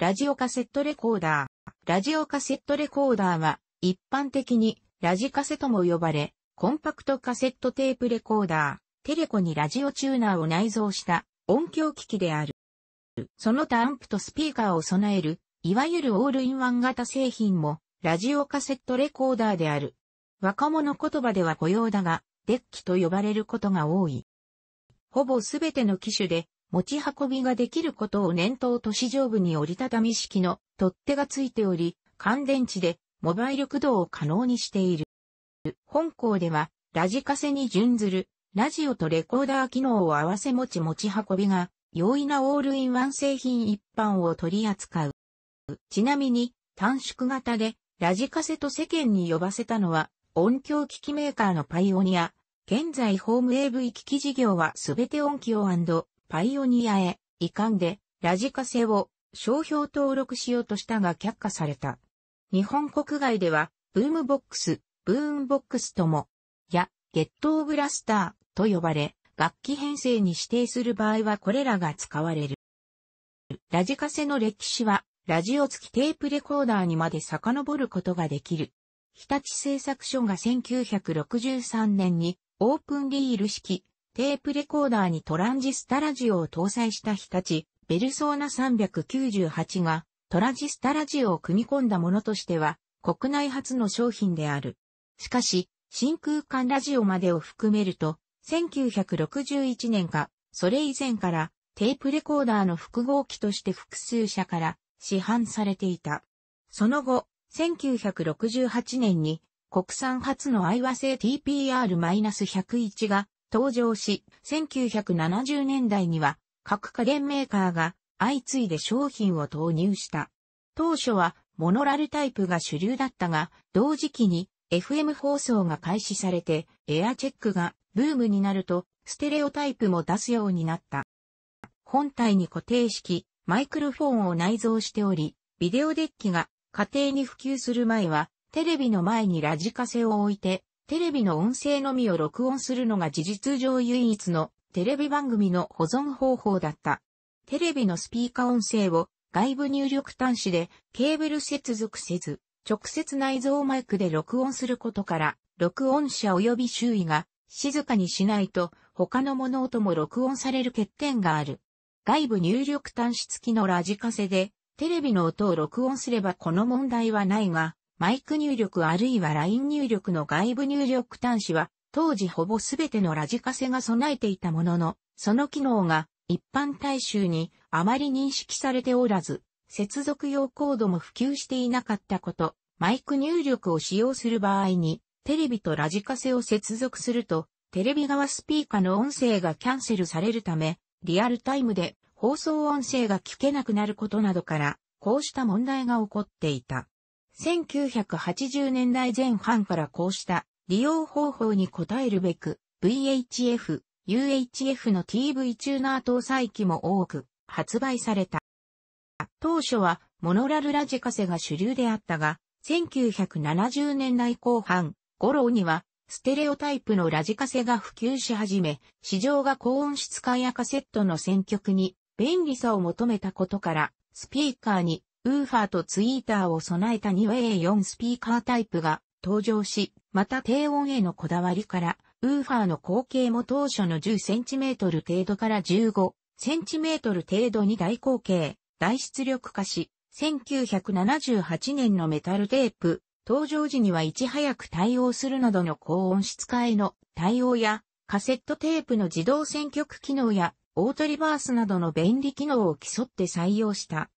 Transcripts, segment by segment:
ラジオカセットレコーダー。ラジオカセットレコーダーは、一般的にラジカセとも呼ばれ、コンパクトカセットテープレコーダー、テレコにラジオチューナーを内蔵した音響機器である。その他アンプとスピーカーを備える、いわゆるオールインワン型製品も、ラジオカセットレコーダーである。若者言葉では雇用だが、デッキと呼ばれることが多い。ほぼすべての機種で持ち運びができることを念頭都市上部に折りたたみ式の取っ手がついており、乾電池でモバイル駆動を可能にしている。本校では、ラジカセに準ずる、ラジオとレコーダー機能を合わせ持ち持ち運びが、容易なオールインワン製品一般を取り扱う。ちなみに、短縮型で、ラジカセと世間に呼ばせたのは、音響機器メーカーのパイオニア。現在ホーム AV 機器事業はすべて音響パイオニアへ、遺憾で、ラジカセを商標登録しようとしたが却下された。日本国外では、ブームボックス、ブーンボックスとも、や、ゲットオブラスターと呼ばれ、楽器編成に指定する場合はこれらが使われる。ラジカセの歴史は、ラジオ付きテープレコーダーにまで遡ることができる。日立製作所が1963年にオープンリール式テープレコーダーにトランジスタラジオを搭載した日立、ベルソーナ398がトランジスタラジオを組み込んだものとしては国内初の商品である。しかし、真空管ラジオまでを含めると、1961年か、それ以前からテープレコーダーの複合機として複数社から市販されていた。その後、1968年に国産初のアイワ製 TPR-101 が登場し、1970年代には各家電メーカーが相次いで商品を投入した。当初はモノラルタイプが主流だったが、同時期に FM 放送が開始されて、エアチェックがブームになると、ステレオタイプも出すようになった。本体に固定式、マイクロフォンを内蔵しており、ビデオデッキが家庭に普及する前は、テレビの前にラジカセを置いて、テレビの音声のみを録音するのが事実上唯一のテレビ番組の保存方法だった。テレビのスピーカー音声を外部入力端子でケーブル接続せず、直接内蔵マイクで録音することから、録音者及び周囲が静かにしないと他の物音も録音される欠点がある。外部入力端子付きのラジカセでテレビの音を録音すればこの問題はないが、マイク入力あるいは LINE 入力の外部入力端子は、当時ほぼすべてのラジカセが備えていたものの、その機能が一般大衆にあまり認識されておらず、接続用コードも普及していなかったこと、マイク入力を使用する場合に、テレビとラジカセを接続すると、テレビ側スピーカーの音声がキャンセルされるため、リアルタイムで放送音声が聞けなくなることなどから、こうした問題が起こっていた。1980年代前半からこうした利用方法に応えるべく、VHF、UHF の TV チューナー搭載機も多く発売された。当初はモノラルラジカセが主流であったが、1970年代後半頃にはステレオタイプのラジカセが普及し始め、市場が高音質化やカセットの選曲に便利さを求めたことから、スピーカーにウーファーとツイーターを備えた 2A4 スピーカータイプが登場し、また低音へのこだわりから、ウーファーの口径も当初の 10cm 程度から 15cm 程度に大口径、大出力化し、1978年のメタルテープ、登場時にはいち早く対応するなどの高音質化への対応や、カセットテープの自動選曲機能や、オートリバースなどの便利機能を競って採用した。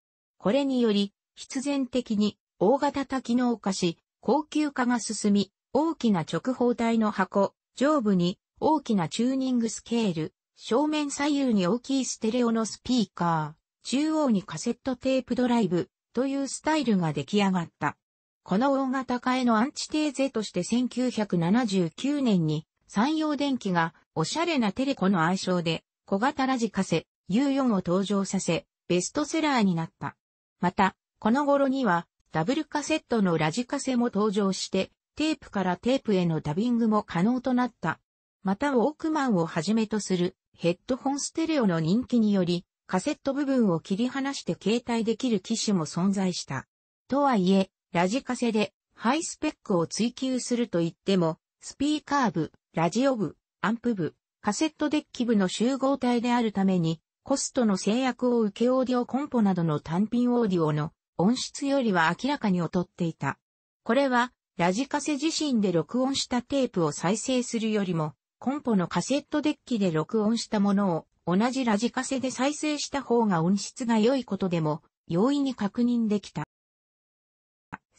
これにより、必然的に大型多機能化し、高級化が進み、大きな直方体の箱、上部に大きなチューニングスケール、正面左右に大きいステレオのスピーカー、中央にカセットテープドライブというスタイルが出来上がった。この大型化へのアンチテーゼとして1979年に山陽電機がおしゃれなテレコの愛称で小型ラジカセ U4 を登場させベストセラーになった。また、この頃には、ダブルカセットのラジカセも登場して、テープからテープへのダビングも可能となった。またウォークマンをはじめとするヘッドホンステレオの人気により、カセット部分を切り離して携帯できる機種も存在した。とはいえ、ラジカセでハイスペックを追求すると言っても、スピーカー部、ラジオ部、アンプ部、カセットデッキ部の集合体であるために、コストの制約を受けオーディオコンポなどの単品オーディオの音質よりは明らかに劣っていた。これは、ラジカセ自身で録音したテープを再生するよりも、コンポのカセットデッキで録音したものを同じラジカセで再生した方が音質が良いことでも容易に確認できた。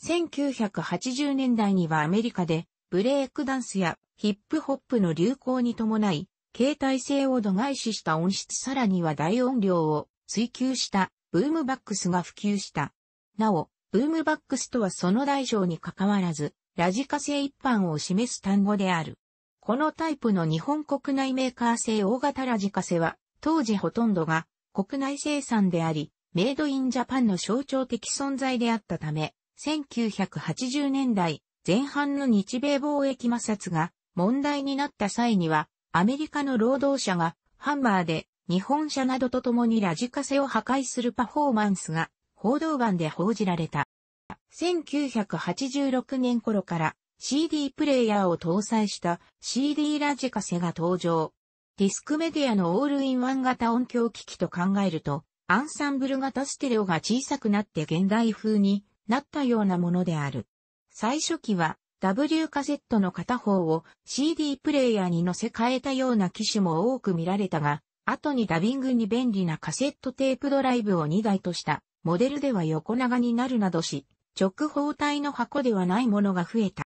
1980年代にはアメリカでブレイクダンスやヒップホップの流行に伴い携帯性を度外視した音質さらには大音量を追求したブームバックスが普及した。なお、ブームバックスとはその大小に関わらず、ラジカセ一般を示す単語である。このタイプの日本国内メーカー製大型ラジカセは、当時ほとんどが国内生産であり、メイドインジャパンの象徴的存在であったため、1980年代前半の日米貿易摩擦が問題になった際には、アメリカの労働者がハンマーで日本車などと共にラジカセを破壊するパフォーマンスが報道版で報じられた。1986年頃から CD プレイヤーを搭載した CD ラジカセが登場。ディスクメディアのオールインワン型音響機器と考えると、アンサンブル型ステレオが小さくなって現代風になったようなものである。最初期は W カセットの片方を CD プレイヤーに乗せ替えたような機種も多く見られたが、後にダビングに便利なカセットテープドライブを2台とした、モデルでは横長になるなどし、直方体の箱ではないものが増えた。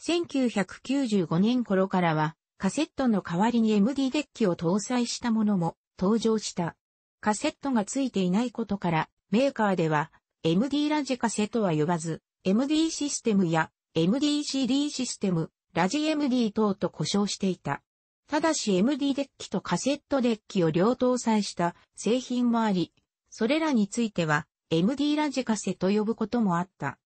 1995年頃からは、カセットの代わりに MD デッキを搭載したものも登場した。カセットが付いていないことから、メーカーでは MD ラジカセとは呼ばず、MD システムや MDCD システム、ラジ MD 等と呼称していた。ただし MD デッキとカセットデッキを両搭載した製品もあり、それらについては MD ラジカセと呼ぶこともあった。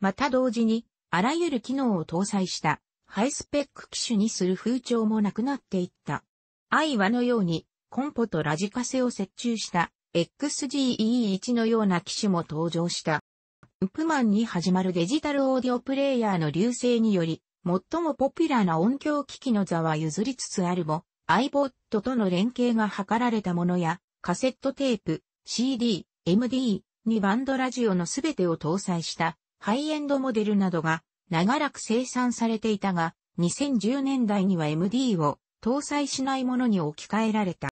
また同時に、あらゆる機能を搭載したハイスペック機種にする風潮もなくなっていった。愛はのように、コンポとラジカセを設置した XGE1 のような機種も登場した。ウプマンに始まるデジタルオーディオプレイヤーの流星により、最もポピュラーな音響機器の座は譲りつつあるも、iBot との連携が図られたものや、カセットテープ、CD、MD にバンドラジオのすべてを搭載したハイエンドモデルなどが長らく生産されていたが、2010年代には MD を搭載しないものに置き換えられた。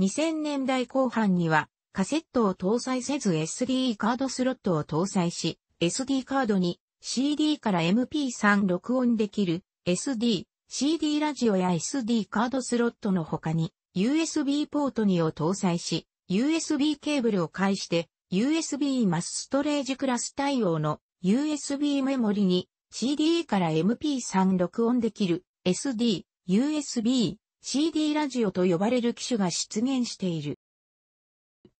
2000年代後半にはカセットを搭載せず SD カードスロットを搭載し、SD カードに CD から MP3 録音できる SD、CD ラジオや SD カードスロットの他に USB ポートにを搭載し、USB ケーブルを介して USB マスストレージクラス対応の USB メモリに CD から MP3 録音できる SD、USB、CD ラジオと呼ばれる機種が出現している。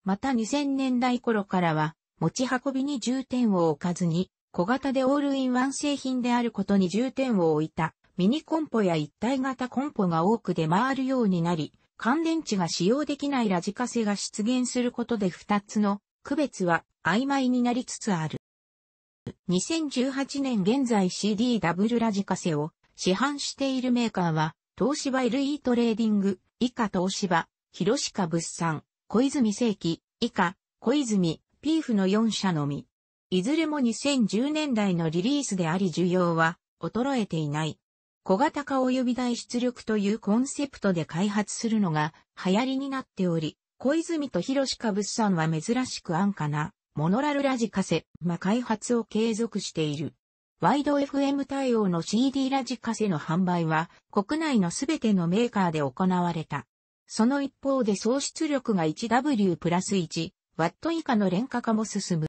また2000年代頃からは、持ち運びに重点を置かずに、小型でオールインワン製品であることに重点を置いた、ミニコンポや一体型コンポが多く出回るようになり、乾電池が使用できないラジカセが出現することで2つの区別は曖昧になりつつある。2018年現在 CDW ラジカセを市販しているメーカーは、東芝 LE トレーディング、以下東芝、広鹿物産、小泉正規、以下、小泉、ピーフの4社のみ。いずれも2010年代のリリースであり需要は衰えていない。小型化及び大出力というコンセプトで開発するのが流行りになっており、小泉と広志株産は珍しく安価なモノラルラジカセ、ま開発を継続している。ワイド FM 対応の CD ラジカセの販売は国内のすべてのメーカーで行われた。その一方で総出力が 1W プラス 1W 以下の廉価化も進む。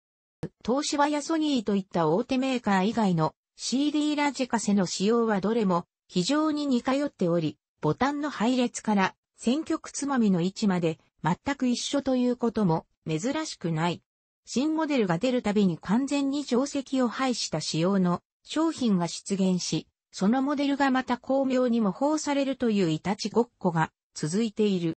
東芝やソニーといった大手メーカー以外の CD ラジカセの仕様はどれも非常に似通っており、ボタンの配列から選曲つまみの位置まで全く一緒ということも珍しくない。新モデルが出るたびに完全に定石を排した仕様の商品が出現し、そのモデルがまた巧妙に模倣されるといういたちごっこが続いている。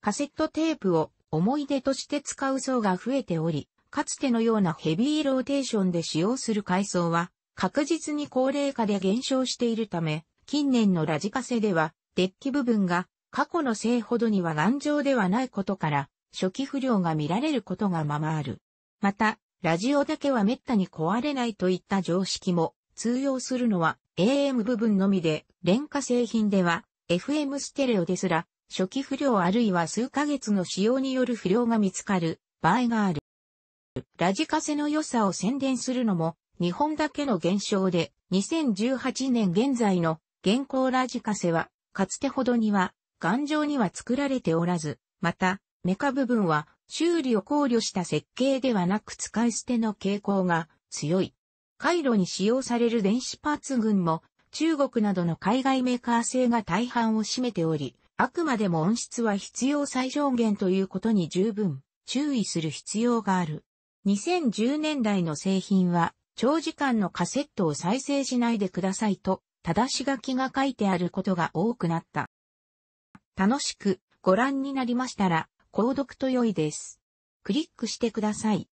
カセットテープを思い出として使う層が増えており、かつてのようなヘビーローテーションで使用する階層は確実に高齢化で減少しているため、近年のラジカセではデッキ部分が過去のせいほどには頑丈ではないことから初期不良が見られることがままある。また、ラジオだけは滅多に壊れないといった常識も通用するのは AM 部分のみで、廉価製品では FM ステレオですら、初期不良あるいは数ヶ月の使用による不良が見つかる場合がある。ラジカセの良さを宣伝するのも、日本だけの現象で、2018年現在の現行ラジカセは、かつてほどには、頑丈には作られておらず、また、メカ部分は、修理を考慮した設計ではなく使い捨ての傾向が強い。回路に使用される電子パーツ群も中国などの海外メーカー製が大半を占めており、あくまでも音質は必要最小限ということに十分注意する必要がある。2010年代の製品は長時間のカセットを再生しないでくださいと、正し書きが書いてあることが多くなった。楽しくご覧になりましたら、購読と良いです。クリックしてください。